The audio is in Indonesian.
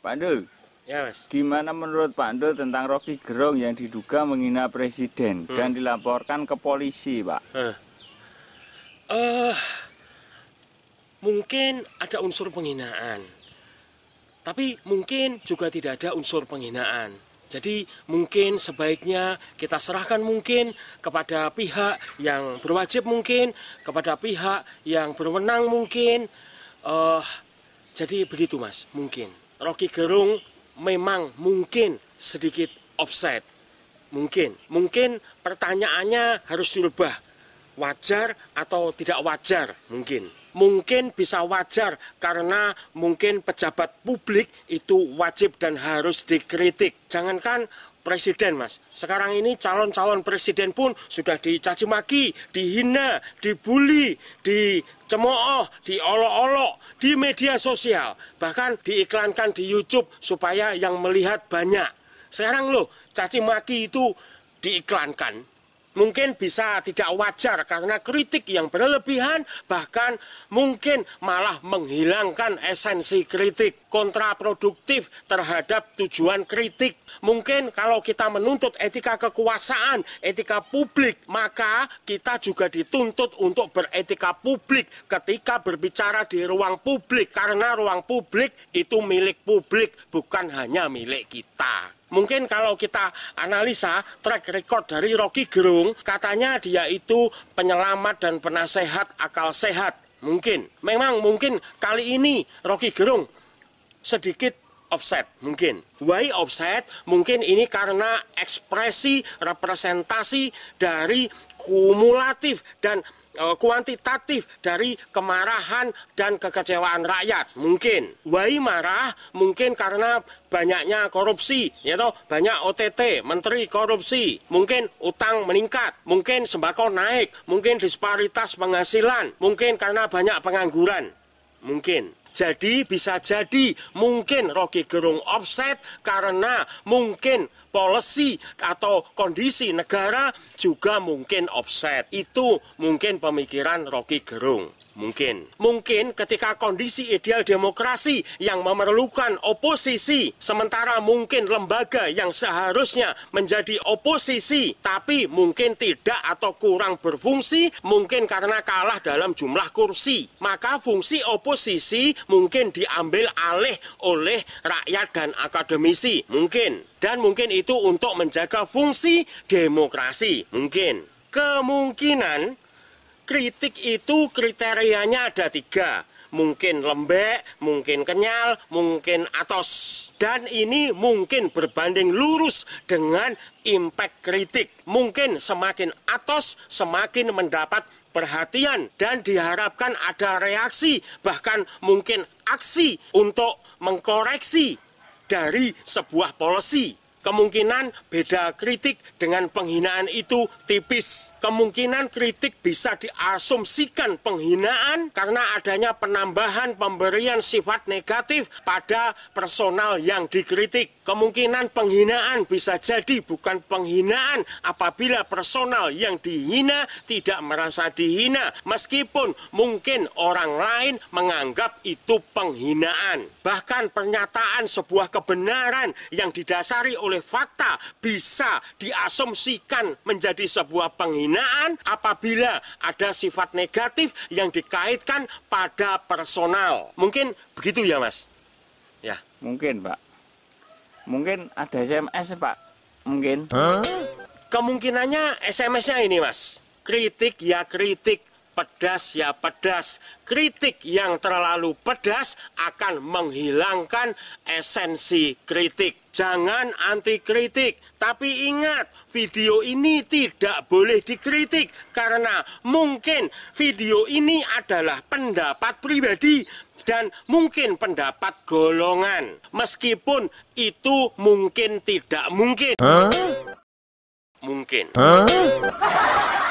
Pak Andul, ya, mas. gimana menurut Pak Andul tentang Rocky Gerung yang diduga menghina presiden hmm. dan dilaporkan ke polisi, Pak? Uh, mungkin ada unsur penghinaan, tapi mungkin juga tidak ada unsur penghinaan. Jadi mungkin sebaiknya kita serahkan mungkin kepada pihak yang berwajib mungkin, kepada pihak yang berwenang mungkin. Uh, jadi begitu mas, mungkin. Rocky Gerung memang mungkin sedikit offset, Mungkin, mungkin pertanyaannya harus dirubah. Wajar atau tidak wajar? Mungkin. Mungkin bisa wajar karena mungkin pejabat publik itu wajib dan harus dikritik. Jangankan presiden mas sekarang ini calon-calon presiden pun sudah dicaci maki dihina dibully dicemooh diolok-olok di media sosial bahkan diiklankan di YouTube supaya yang melihat banyak sekarang loh caci maki itu diiklankan mungkin bisa tidak wajar karena kritik yang berlebihan bahkan mungkin malah menghilangkan esensi kritik kontraproduktif terhadap tujuan kritik mungkin kalau kita menuntut etika kekuasaan etika publik maka kita juga dituntut untuk beretika publik ketika berbicara di ruang publik karena ruang publik itu milik publik bukan hanya milik kita Mungkin kalau kita analisa track record dari Rocky Gerung, katanya dia itu penyelamat dan penasehat akal sehat. Mungkin, memang mungkin kali ini Rocky Gerung sedikit offset mungkin. Why offset? Mungkin ini karena ekspresi representasi dari kumulatif dan Eh, kuantitatif dari kemarahan dan kekecewaan rakyat mungkin Wai marah mungkin karena banyaknya korupsi ya toh banyak OTT menteri korupsi mungkin utang meningkat mungkin sembako naik mungkin disparitas penghasilan mungkin karena banyak pengangguran mungkin jadi bisa jadi mungkin Rocky Gerung offset karena mungkin policy atau kondisi negara juga mungkin offset. Itu mungkin pemikiran Rocky Gerung. Mungkin. Mungkin ketika kondisi ideal demokrasi yang memerlukan oposisi, sementara mungkin lembaga yang seharusnya menjadi oposisi, tapi mungkin tidak atau kurang berfungsi, mungkin karena kalah dalam jumlah kursi. Maka fungsi oposisi mungkin diambil alih oleh rakyat dan akademisi. Mungkin. Dan mungkin itu untuk menjaga fungsi demokrasi. Mungkin. Kemungkinan kritik itu kriterianya ada tiga mungkin lembek, mungkin kenyal, mungkin atos. Dan ini mungkin berbanding lurus dengan impact kritik. Mungkin semakin atos, semakin mendapat perhatian dan diharapkan ada reaksi, bahkan mungkin aksi untuk mengkoreksi dari sebuah polisi. Kemungkinan beda kritik dengan penghinaan itu tipis. Kemungkinan kritik bisa diasumsikan penghinaan karena adanya penambahan pemberian sifat negatif pada personal yang dikritik. Kemungkinan penghinaan bisa jadi bukan penghinaan apabila personal yang dihina tidak merasa dihina meskipun mungkin orang lain menganggap itu penghinaan. Bahkan pernyataan sebuah kebenaran yang didasari oleh oleh fakta bisa diasumsikan menjadi sebuah penghinaan apabila ada sifat negatif yang dikaitkan pada personal. Mungkin begitu ya, Mas? Ya. Mungkin, Pak. Mungkin ada SMS, Pak. Mungkin. Huh? Kemungkinannya SMS-nya ini, Mas. Kritik ya kritik, pedas ya pedas. Kritik yang terlalu pedas akan menghilangkan esensi kritik. Jangan anti kritik, tapi ingat video ini tidak boleh dikritik karena mungkin video ini adalah pendapat pribadi dan mungkin pendapat golongan. Meskipun itu mungkin tidak mungkin. Huh? Mungkin. Huh?